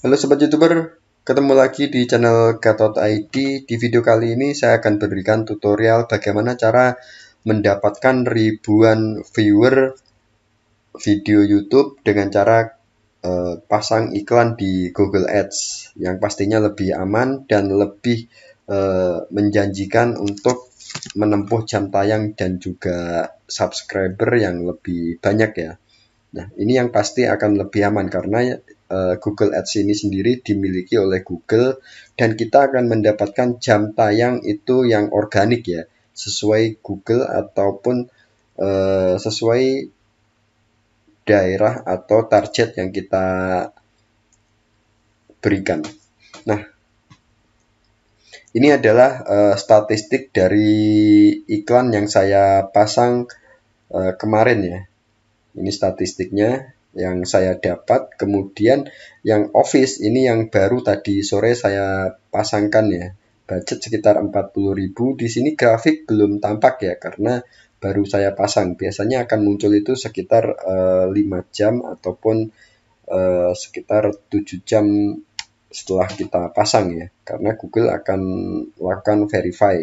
Halo sobat youtuber, ketemu lagi di channel Gatot ID. Di video kali ini saya akan berikan tutorial bagaimana cara mendapatkan ribuan viewer video YouTube dengan cara uh, pasang iklan di Google Ads yang pastinya lebih aman dan lebih uh, menjanjikan untuk menempuh jam tayang dan juga subscriber yang lebih banyak ya. Nah, ini yang pasti akan lebih aman karena Eh, Google Ads ini sendiri dimiliki oleh Google dan kita akan mendapatkan jam tayang itu yang organik ya sesuai Google ataupun uh, sesuai daerah atau target yang kita berikan. Nah, ini adalah uh, statistik dari iklan yang saya pasang uh, kemarin ya. Ini statistiknya yang saya dapat. Kemudian yang office ini yang baru tadi sore saya pasangkan ya. Budget sekitar 40.000. Di sini grafik belum tampak ya karena baru saya pasang. Biasanya akan muncul itu sekitar uh, eh, 5 jam ataupun uh, sekitar 7 jam setelah kita pasang ya. Karena Google akan lakukan verify.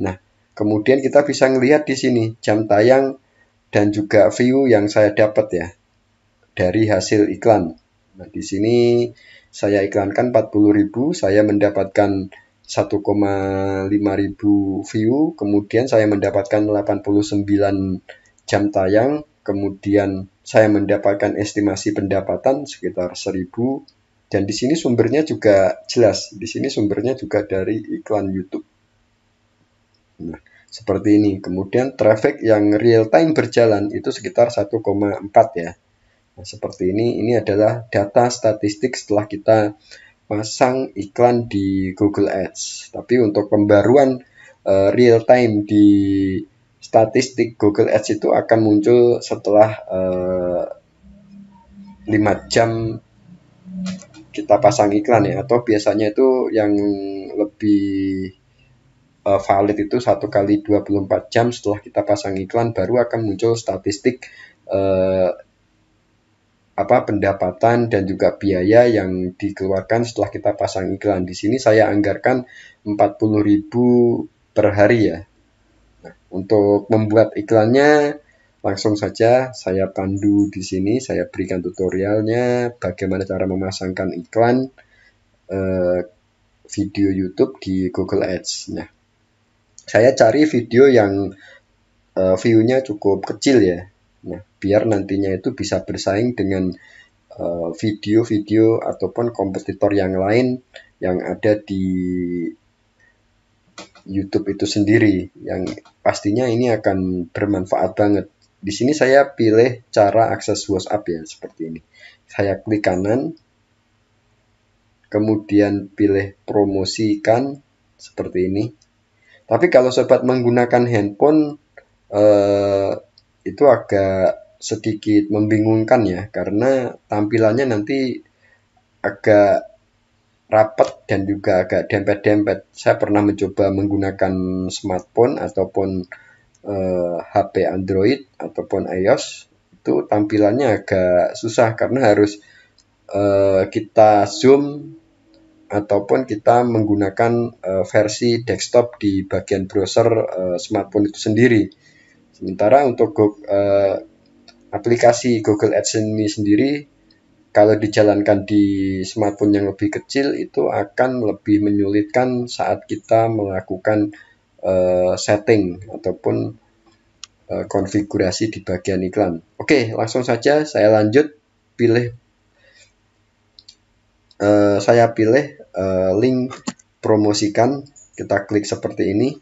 Nah, kemudian kita bisa melihat di sini jam tayang dan juga view yang saya dapat ya dari hasil iklan. Nah, di sini saya iklankan 40.000, saya mendapatkan 1,5.000 view, kemudian saya mendapatkan 89 jam tayang, kemudian saya mendapatkan estimasi pendapatan sekitar 1000 dan di sini sumbernya juga jelas. Di sini sumbernya juga dari iklan YouTube. Nah, seperti ini. Kemudian traffic yang real time berjalan itu sekitar 1,4 ya. Nah, seperti ini, ini adalah data statistik setelah kita pasang iklan di Google Ads. Tapi untuk pembaruan uh, real time di statistik Google Ads itu akan muncul setelah uh, eh, 5 jam kita pasang iklan ya atau biasanya itu yang lebih uh, valid itu satu kali 24 jam setelah kita pasang iklan baru akan muncul statistik uh, apa pendapatan dan juga biaya yang dikeluarkan setelah kita pasang iklan. Di sini saya anggarkan 40.000 per hari ya. Nah, untuk membuat iklannya langsung saja saya pandu di sini, saya berikan tutorialnya bagaimana cara memasangkan iklan eh, video YouTube di Google Ads. Nah, saya cari video yang eh, view-nya cukup kecil ya. Nah, biar nantinya itu bisa bersaing dengan eh, video-video uh, ataupun kompetitor yang lain yang ada di YouTube itu sendiri yang pastinya ini akan bermanfaat banget. Di sini saya pilih cara akses WhatsApp ya seperti ini. Saya klik kanan kemudian pilih promosikan seperti ini. Tapi kalau sobat menggunakan handphone eh, itu agak sedikit membingungkan ya karena tampilannya nanti agak rapat dan juga agak dempet-dempet. Saya pernah mencoba menggunakan smartphone ataupun eh, HP Android ataupun iOS itu tampilannya agak susah karena harus eh, kita zoom ataupun kita menggunakan eh, versi desktop di bagian browser eh, smartphone itu sendiri. Sementara untuk uh, aplikasi Google AdSense ini sendiri kalau dijalankan di smartphone yang lebih kecil itu akan lebih menyulitkan saat kita melakukan uh, setting ataupun uh, konfigurasi di bagian iklan. Oke, langsung saja saya lanjut pilih uh, saya pilih uh, link promosikan, kita klik seperti ini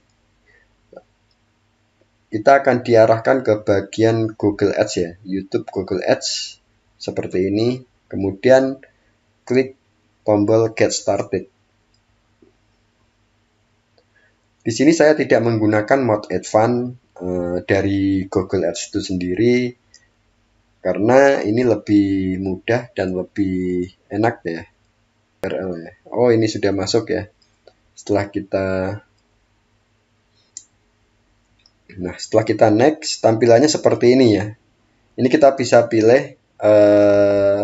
kita akan diarahkan ke bagian Google Ads ya, YouTube Google Ads seperti ini. Kemudian klik tombol Get Started. Di sini saya tidak menggunakan mod advance eh, dari Google Ads itu sendiri karena ini lebih mudah dan lebih enak ya. Eh, oh, ini sudah masuk ya. Setelah kita Nah, setelah kita next, tampilannya seperti ini ya. Ini kita bisa pilih eh,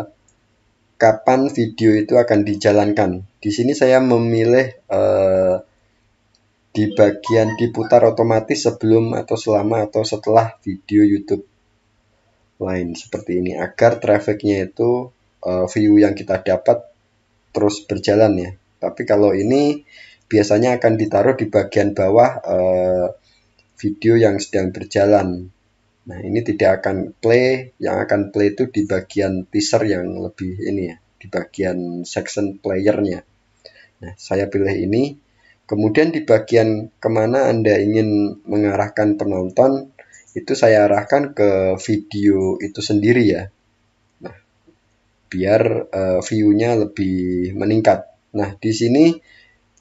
kapan video itu akan dijalankan. Di sini saya memilih eh, di bagian diputar otomatis sebelum atau selama atau setelah video YouTube lain seperti ini agar trafficnya itu uh, view yang kita dapat terus berjalan ya. Tapi kalau ini biasanya akan ditaruh di bagian bawah uh, video yang sedang berjalan. Nah, ini tidak akan play, yang akan play itu di bagian teaser yang lebih ini ya, di bagian section playernya. Nah, saya pilih ini. Kemudian di bagian kemana Anda ingin mengarahkan penonton, itu saya arahkan ke video itu sendiri ya. Nah, biar uh, view-nya lebih meningkat. Nah, di sini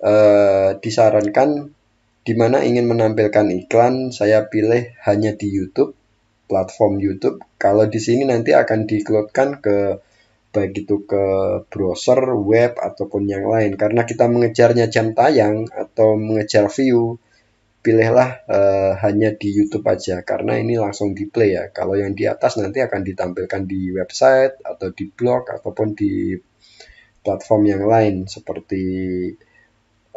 uh, disarankan di mana ingin menampilkan iklan, saya pilih hanya di YouTube, platform YouTube. Kalau di sini nanti akan diiklankan ke baik itu ke browser, web ataupun yang lain. Karena kita mengejarnya jam tayang atau mengejar view, pilihlah uh, hanya di YouTube aja karena ini langsung di play ya. Kalau yang di atas nanti akan ditampilkan di website atau di blog ataupun di platform yang lain seperti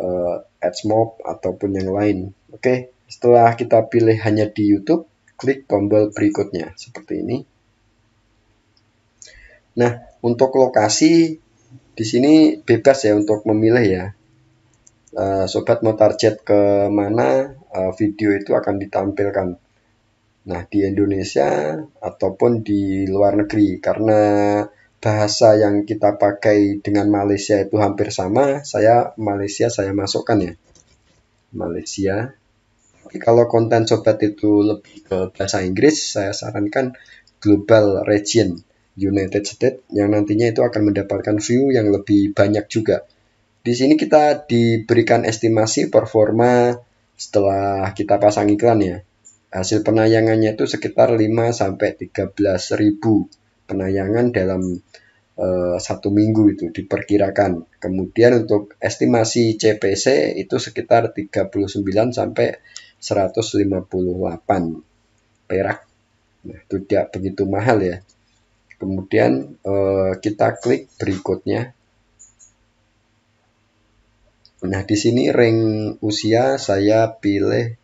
uh, eh, AdSmob ataupun yang lain. Oke, okay. setelah kita pilih hanya di YouTube, klik tombol berikutnya seperti ini. Nah, untuk lokasi di sini bebas ya untuk memilih ya. Uh, sobat mau target ke mana uh, video itu akan ditampilkan. Nah, di Indonesia ataupun di luar negeri karena bahasa yang kita pakai dengan Malaysia itu hampir sama, saya Malaysia saya masukkan ya. Malaysia. Tapi kalau konten sobat itu lebih ke bahasa Inggris, saya sarankan Global Region United States yang nantinya itu akan mendapatkan view yang lebih banyak juga. Di sini kita diberikan estimasi performa setelah kita pasang iklan ya. Hasil penayangannya itu sekitar 5 sampai 13 ribu penayangan dalam uh, satu minggu itu diperkirakan. Kemudian untuk estimasi CPC itu sekitar 39 sampai 158 perak. Nah, itu tidak begitu mahal ya. Kemudian uh, kita klik berikutnya. Nah, di sini ring usia saya pilih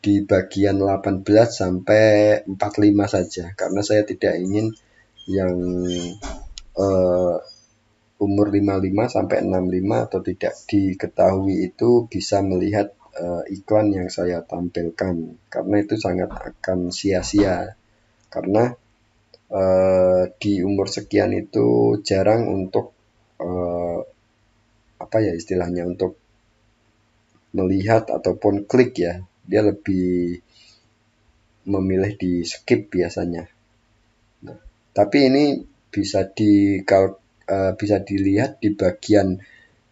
di bagian 18 sampai 45 saja karena saya tidak ingin yang uh, umur 55 sampai 65 atau tidak diketahui itu bisa melihat uh, iklan yang saya tampilkan karena itu sangat akan sia-sia karena uh, di umur sekian itu jarang untuk uh, apa ya istilahnya untuk melihat ataupun klik ya dia lebih memilih di skip biasanya. Nah, tapi ini bisa di uh, eh, bisa dilihat di bagian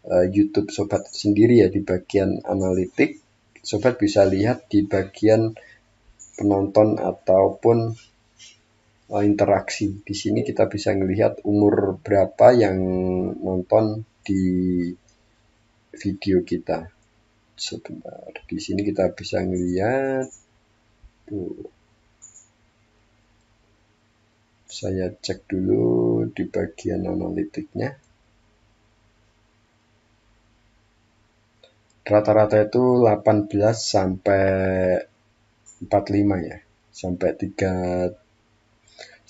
uh, YouTube sobat sendiri ya di bagian analitik. Sobat bisa lihat di bagian penonton ataupun uh, interaksi. Di sini kita bisa melihat umur berapa yang nonton di video kita sebentar di sini kita bisa ngelihat tuh saya cek dulu di bagian analitiknya rata-rata itu 18 sampai 45 ya sampai 3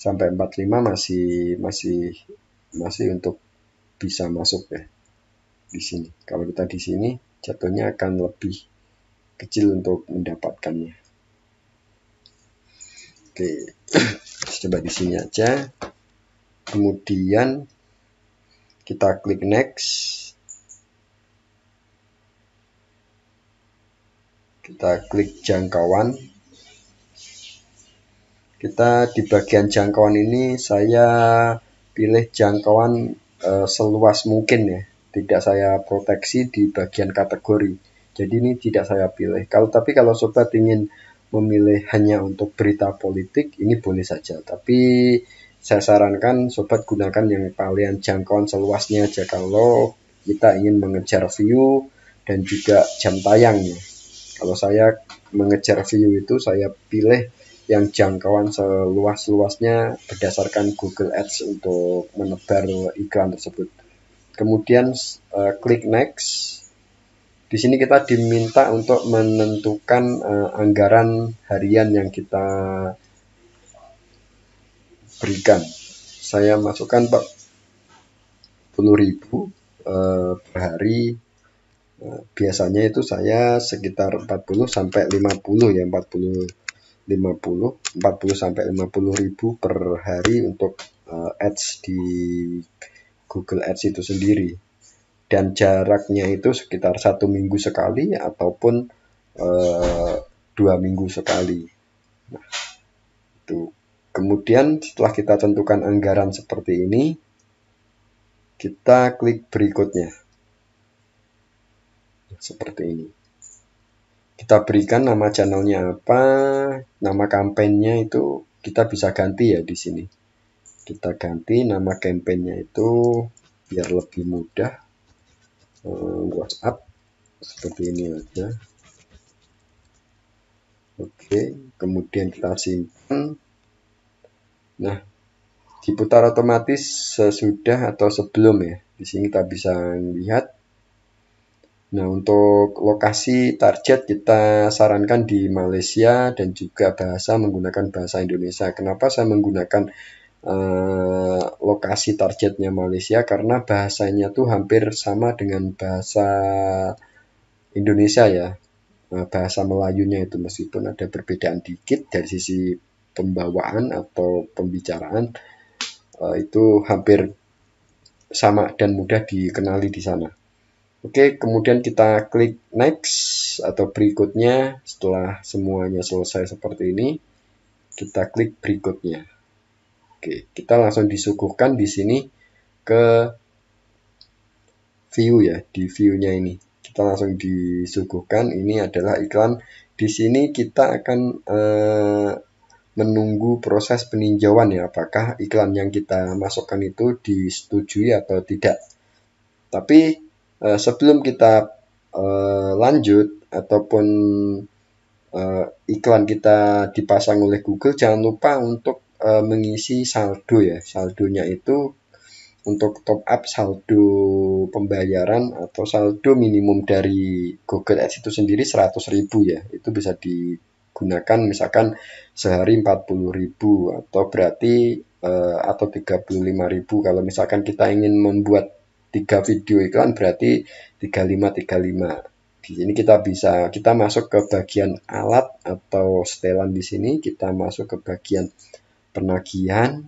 sampai 45 masih masih masih untuk bisa masuk ya di sini kalau kita di sini jatuhnya akan lebih kecil untuk mendapatkannya. Oke, coba di sini aja. Kemudian kita klik next. Kita klik jangkauan. Kita di bagian jangkauan ini saya pilih jangkauan uh, seluas mungkin ya tidak saya proteksi di bagian kategori. Jadi ini tidak saya pilih. Kalau tapi kalau sobat ingin memilih hanya untuk berita politik ini boleh saja. Tapi saya sarankan sobat gunakan yang paling jangkauan seluasnya aja kalau kita ingin mengejar view dan juga jam tayangnya. Kalau saya mengejar view itu saya pilih yang jangkauan seluas-luasnya berdasarkan Google Ads untuk menebar iklan tersebut kemudian uh, klik next di sini kita diminta untuk menentukan uh, anggaran harian yang kita berikan saya masukkan 10.000 uh, eh, per hari uh, biasanya itu saya sekitar 40 sampai 50 ya 40 50 40 sampai 50 ribu per hari untuk uh, ads di Google Ads itu sendiri dan jaraknya itu sekitar satu minggu sekali ataupun eh, dua minggu sekali nah, itu kemudian setelah kita tentukan anggaran seperti ini kita klik berikutnya seperti ini kita berikan nama channelnya apa nama kampanyenya itu kita bisa ganti ya di sini kita ganti nama campaignnya itu biar lebih mudah eh, WhatsApp seperti ini aja oke kemudian kita simpan nah diputar otomatis sesudah atau sebelum ya di sini kita bisa lihat Nah, untuk lokasi target kita sarankan di Malaysia dan juga bahasa menggunakan bahasa Indonesia. Kenapa saya menggunakan Eh, lokasi targetnya Malaysia karena bahasanya tuh hampir sama dengan bahasa Indonesia ya nah, bahasa Melayunya itu meskipun ada perbedaan dikit dari sisi pembawaan atau pembicaraan eh, itu hampir sama dan mudah dikenali di sana. Oke, kemudian kita klik next atau berikutnya setelah semuanya selesai seperti ini, kita klik berikutnya. Oke, kita langsung disuguhkan di sini ke view ya, di view-nya ini. Kita langsung disuguhkan ini adalah iklan. Di sini kita akan eh, menunggu proses peninjauan ya, apakah iklan yang kita masukkan itu disetujui atau tidak. Tapi eh, sebelum kita eh, lanjut ataupun eh, iklan kita dipasang oleh Google, jangan lupa untuk Eh, mengisi saldo ya saldonya itu untuk top up saldo pembayaran atau saldo minimum dari Google Ads itu sendiri 100.000 ya. Itu bisa digunakan misalkan sehari 40.000 atau berarti eh, atau 35.000 kalau misalkan kita ingin membuat tiga video iklan berarti 35 35. Di sini kita bisa kita masuk ke bagian alat atau setelan di sini kita masuk ke bagian penagihan,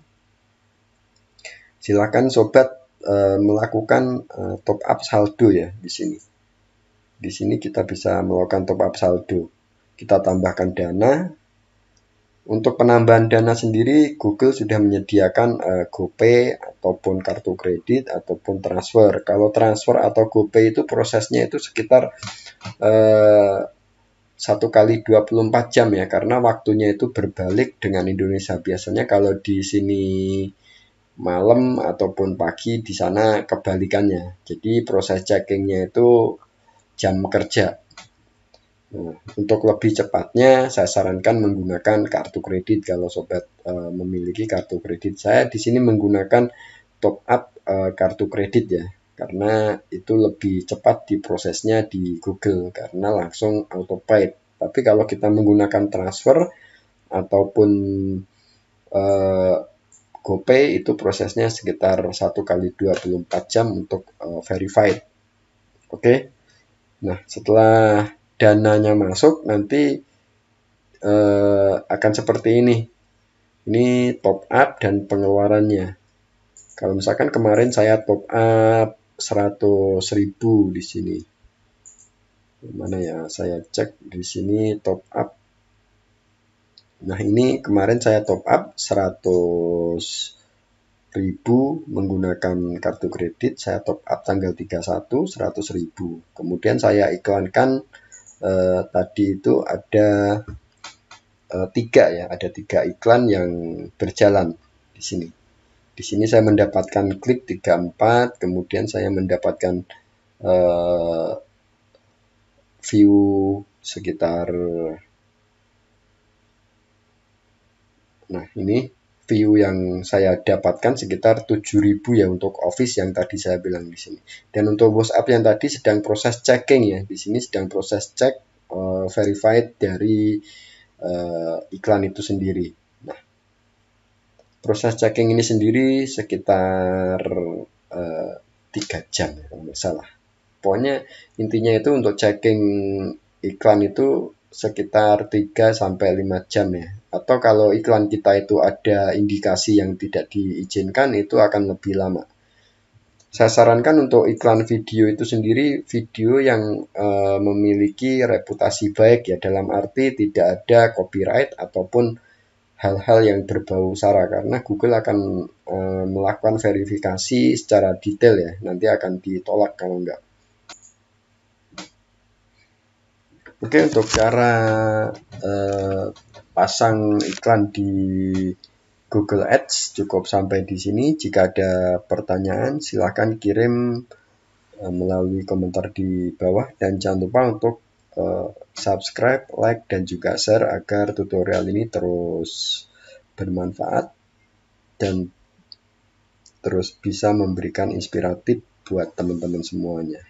silakan sobat e, melakukan e, top up saldo ya di sini. Di sini kita bisa melakukan top up saldo. Kita tambahkan dana. Untuk penambahan dana sendiri, Google sudah menyediakan e, GoPay ataupun kartu kredit ataupun transfer. Kalau transfer atau GoPay itu prosesnya itu sekitar e, satu kali 24 jam ya karena waktunya itu berbalik dengan Indonesia biasanya kalau di sini malam ataupun pagi di sana kebalikannya jadi proses checkingnya itu jam kerja nah, untuk lebih cepatnya saya sarankan menggunakan kartu kredit kalau sobat uh, memiliki kartu kredit saya di sini menggunakan top up uh, kartu kredit ya karena itu lebih cepat diprosesnya di Google karena langsung paid. Tapi kalau kita menggunakan transfer ataupun eh, GoPay itu prosesnya sekitar 1 kali 24 jam untuk uh, verified. Oke. Okay? Nah, setelah dananya masuk nanti uh, akan seperti ini. Ini top up dan pengeluarannya. Kalau misalkan kemarin saya top up 100 ribu di sini mana ya saya cek di sini top up nah ini kemarin saya top up 100 ribu menggunakan kartu kredit saya top up tanggal 31 100 ribu kemudian saya iklankan eh, tadi itu ada eh, tiga ya ada tiga iklan yang berjalan di sini di sini saya mendapatkan klik 34, kemudian saya mendapatkan uh, view sekitar Nah, ini view yang saya dapatkan sekitar 7000 ya untuk office yang tadi saya bilang di sini. Dan untuk WhatsApp yang tadi sedang proses checking ya. Di sini sedang proses cek uh, verified dari uh, iklan itu sendiri proses checking ini sendiri sekitar eh, tiga uh, jam ya, kalau nggak salah pokoknya intinya itu untuk checking iklan itu sekitar 3 sampai 5 jam ya atau kalau iklan kita itu ada indikasi yang tidak diizinkan itu akan lebih lama saya sarankan untuk iklan video itu sendiri video yang e, memiliki reputasi baik ya dalam arti tidak ada copyright ataupun hal-hal yang berbau SARA karena Google akan e, melakukan verifikasi secara detail ya nanti akan ditolak kalau enggak Oke untuk cara e, pasang iklan di Google Ads cukup sampai di sini jika ada pertanyaan silahkan kirim eh, melalui komentar di bawah dan jangan lupa untuk Eh, subscribe, like, dan juga share agar tutorial ini terus bermanfaat dan terus bisa memberikan inspiratif buat teman-teman semuanya.